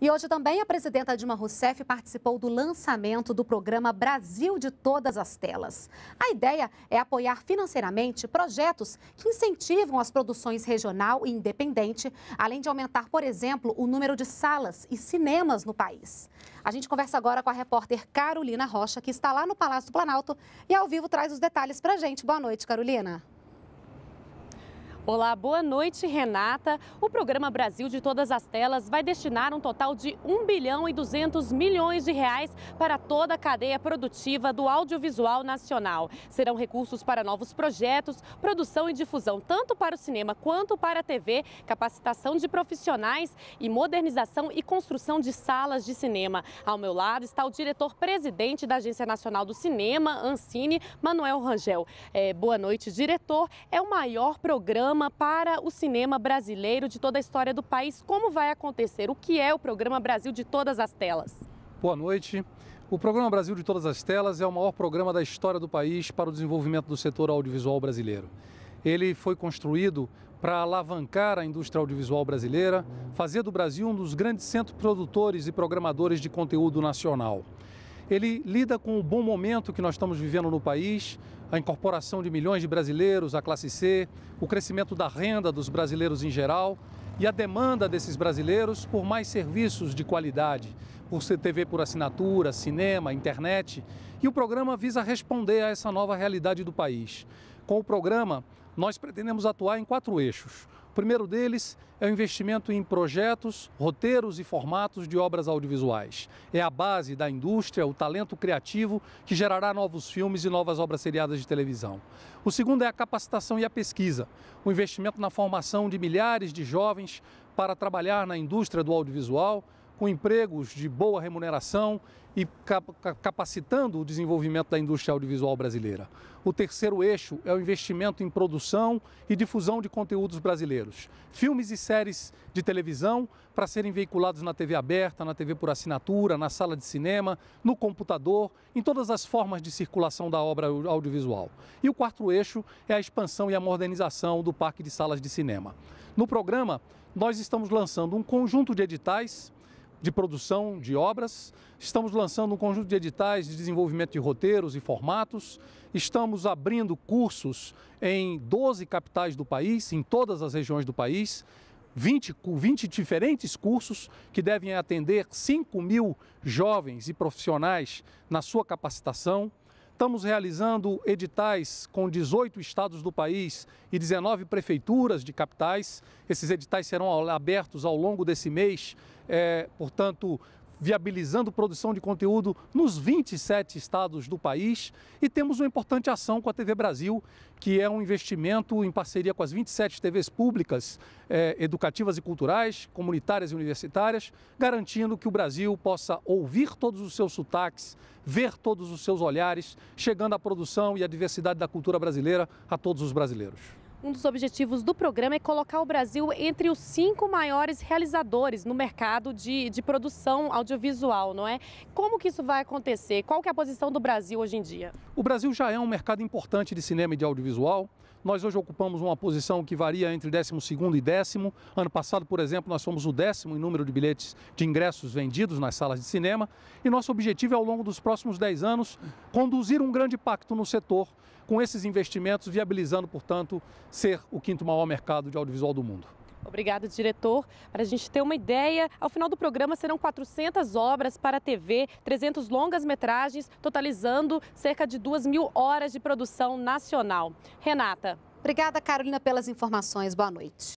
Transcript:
E hoje também a presidenta Dilma Rousseff participou do lançamento do programa Brasil de Todas as Telas. A ideia é apoiar financeiramente projetos que incentivam as produções regional e independente, além de aumentar, por exemplo, o número de salas e cinemas no país. A gente conversa agora com a repórter Carolina Rocha, que está lá no Palácio do Planalto e ao vivo traz os detalhes para a gente. Boa noite, Carolina. Olá, boa noite, Renata. O programa Brasil de Todas as Telas vai destinar um total de 1 bilhão e 200 milhões de reais para toda a cadeia produtiva do audiovisual nacional. Serão recursos para novos projetos, produção e difusão tanto para o cinema quanto para a TV, capacitação de profissionais e modernização e construção de salas de cinema. Ao meu lado está o diretor-presidente da Agência Nacional do Cinema, Ancine, Manuel Rangel. É, boa noite, diretor. É o maior programa programa para o cinema brasileiro de toda a história do país. Como vai acontecer? O que é o programa Brasil de todas as telas? Boa noite. O programa Brasil de todas as telas é o maior programa da história do país para o desenvolvimento do setor audiovisual brasileiro. Ele foi construído para alavancar a indústria audiovisual brasileira, fazer do Brasil um dos grandes centros produtores e programadores de conteúdo nacional. Ele lida com o bom momento que nós estamos vivendo no país, a incorporação de milhões de brasileiros à classe C, o crescimento da renda dos brasileiros em geral e a demanda desses brasileiros por mais serviços de qualidade, por CTV por assinatura, cinema, internet. E o programa visa responder a essa nova realidade do país. Com o programa, nós pretendemos atuar em quatro eixos. O primeiro deles é o investimento em projetos, roteiros e formatos de obras audiovisuais. É a base da indústria, o talento criativo que gerará novos filmes e novas obras seriadas de televisão. O segundo é a capacitação e a pesquisa, o investimento na formação de milhares de jovens para trabalhar na indústria do audiovisual, com empregos de boa remuneração e capacitando o desenvolvimento da indústria audiovisual brasileira. O terceiro eixo é o investimento em produção e difusão de conteúdos brasileiros. Filmes e séries de televisão para serem veiculados na TV aberta, na TV por assinatura, na sala de cinema, no computador, em todas as formas de circulação da obra audiovisual. E o quarto eixo é a expansão e a modernização do parque de salas de cinema. No programa, nós estamos lançando um conjunto de editais de produção de obras, estamos lançando um conjunto de editais de desenvolvimento de roteiros e formatos, estamos abrindo cursos em 12 capitais do país, em todas as regiões do país, 20, 20 diferentes cursos que devem atender 5 mil jovens e profissionais na sua capacitação. Estamos realizando editais com 18 estados do país e 19 prefeituras de capitais. Esses editais serão abertos ao longo desse mês, é, portanto, viabilizando produção de conteúdo nos 27 estados do país. E temos uma importante ação com a TV Brasil, que é um investimento em parceria com as 27 TVs públicas, eh, educativas e culturais, comunitárias e universitárias, garantindo que o Brasil possa ouvir todos os seus sotaques, ver todos os seus olhares, chegando à produção e à diversidade da cultura brasileira a todos os brasileiros. Um dos objetivos do programa é colocar o Brasil entre os cinco maiores realizadores no mercado de, de produção audiovisual, não é? Como que isso vai acontecer? Qual que é a posição do Brasil hoje em dia? O Brasil já é um mercado importante de cinema e de audiovisual. Nós hoje ocupamos uma posição que varia entre 12 e décimo. Ano passado, por exemplo, nós fomos o décimo em número de bilhetes de ingressos vendidos nas salas de cinema. E nosso objetivo é, ao longo dos próximos 10 anos, conduzir um grande pacto no setor, com esses investimentos, viabilizando, portanto, ser o quinto maior mercado de audiovisual do mundo. Obrigado, diretor. Para a gente ter uma ideia, ao final do programa serão 400 obras para a TV, 300 longas-metragens, totalizando cerca de 2 mil horas de produção nacional. Renata. Obrigada, Carolina, pelas informações. Boa noite.